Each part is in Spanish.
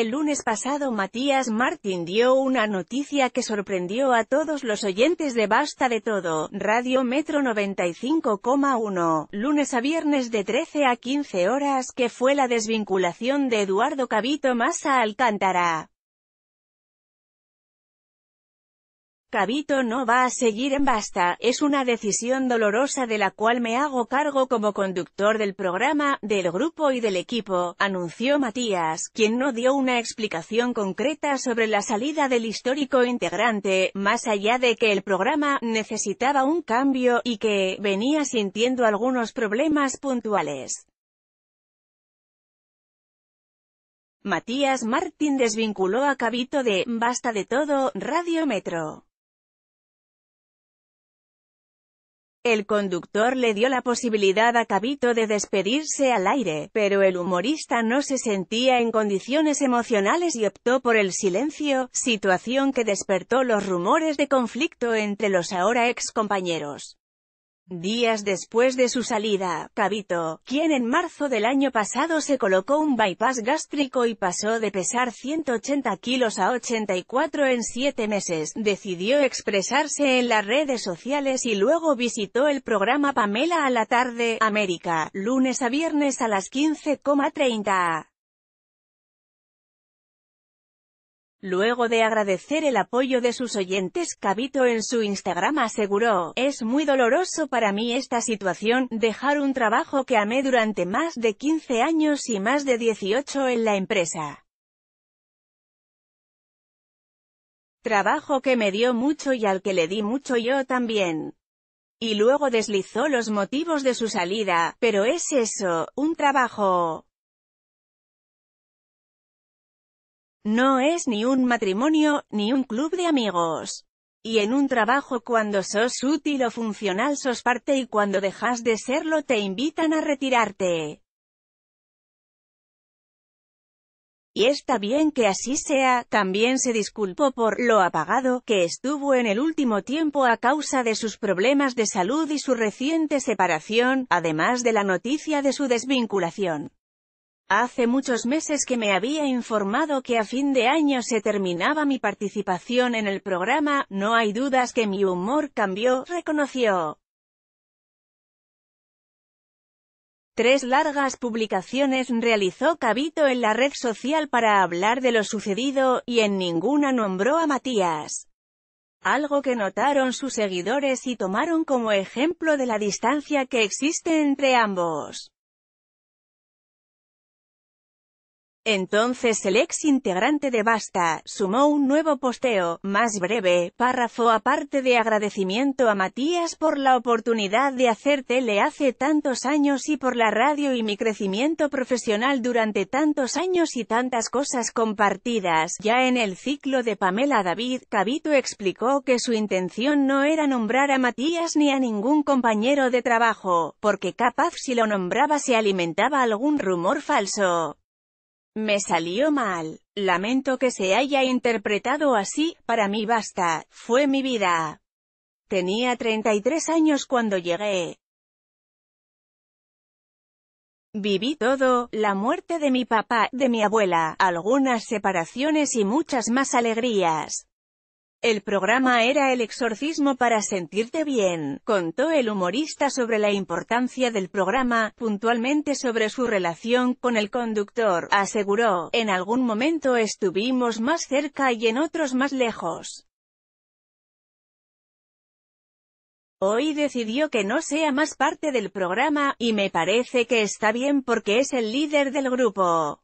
El lunes pasado Matías Martín dio una noticia que sorprendió a todos los oyentes de Basta de Todo, Radio Metro 95,1, lunes a viernes de 13 a 15 horas que fue la desvinculación de Eduardo Cabito Massa Alcántara. Cabito no va a seguir en Basta, es una decisión dolorosa de la cual me hago cargo como conductor del programa, del grupo y del equipo, anunció Matías, quien no dio una explicación concreta sobre la salida del histórico integrante, más allá de que el programa necesitaba un cambio y que venía sintiendo algunos problemas puntuales. Matías Martín desvinculó a Cabito de Basta de todo, Radio Metro. El conductor le dio la posibilidad a Cabito de despedirse al aire, pero el humorista no se sentía en condiciones emocionales y optó por el silencio, situación que despertó los rumores de conflicto entre los ahora ex compañeros. Días después de su salida, Cabito, quien en marzo del año pasado se colocó un bypass gástrico y pasó de pesar 180 kilos a 84 en 7 meses, decidió expresarse en las redes sociales y luego visitó el programa Pamela a la tarde, América, lunes a viernes a las 15,30. Luego de agradecer el apoyo de sus oyentes, Cabito en su Instagram aseguró, es muy doloroso para mí esta situación, dejar un trabajo que amé durante más de 15 años y más de 18 en la empresa. Trabajo que me dio mucho y al que le di mucho yo también. Y luego deslizó los motivos de su salida, pero es eso, un trabajo. No es ni un matrimonio, ni un club de amigos. Y en un trabajo cuando sos útil o funcional sos parte y cuando dejas de serlo te invitan a retirarte. Y está bien que así sea, también se disculpó por lo apagado que estuvo en el último tiempo a causa de sus problemas de salud y su reciente separación, además de la noticia de su desvinculación. Hace muchos meses que me había informado que a fin de año se terminaba mi participación en el programa, no hay dudas que mi humor cambió, reconoció. Tres largas publicaciones realizó Cabito en la red social para hablar de lo sucedido, y en ninguna nombró a Matías. Algo que notaron sus seguidores y tomaron como ejemplo de la distancia que existe entre ambos. Entonces el ex integrante de Basta, sumó un nuevo posteo, más breve, párrafo aparte de agradecimiento a Matías por la oportunidad de hacer tele hace tantos años y por la radio y mi crecimiento profesional durante tantos años y tantas cosas compartidas. Ya en el ciclo de Pamela David, Cabito explicó que su intención no era nombrar a Matías ni a ningún compañero de trabajo, porque capaz si lo nombraba se alimentaba algún rumor falso. Me salió mal. Lamento que se haya interpretado así, para mí basta, fue mi vida. Tenía 33 años cuando llegué. Viví todo, la muerte de mi papá, de mi abuela, algunas separaciones y muchas más alegrías. El programa era el exorcismo para sentirte bien, contó el humorista sobre la importancia del programa, puntualmente sobre su relación con el conductor, aseguró, en algún momento estuvimos más cerca y en otros más lejos. Hoy decidió que no sea más parte del programa, y me parece que está bien porque es el líder del grupo.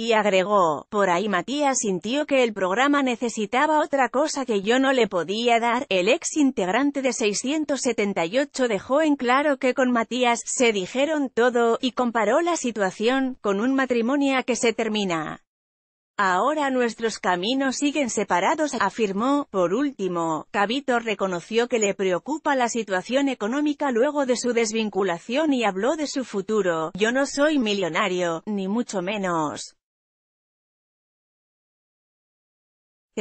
Y agregó, por ahí Matías sintió que el programa necesitaba otra cosa que yo no le podía dar. El ex integrante de 678 dejó en claro que con Matías se dijeron todo, y comparó la situación con un matrimonio que se termina. Ahora nuestros caminos siguen separados, afirmó. Por último, Cavito reconoció que le preocupa la situación económica luego de su desvinculación y habló de su futuro. Yo no soy millonario, ni mucho menos.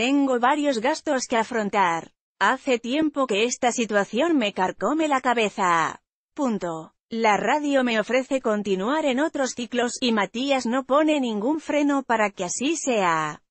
Tengo varios gastos que afrontar. Hace tiempo que esta situación me carcome la cabeza. Punto. La radio me ofrece continuar en otros ciclos, y Matías no pone ningún freno para que así sea.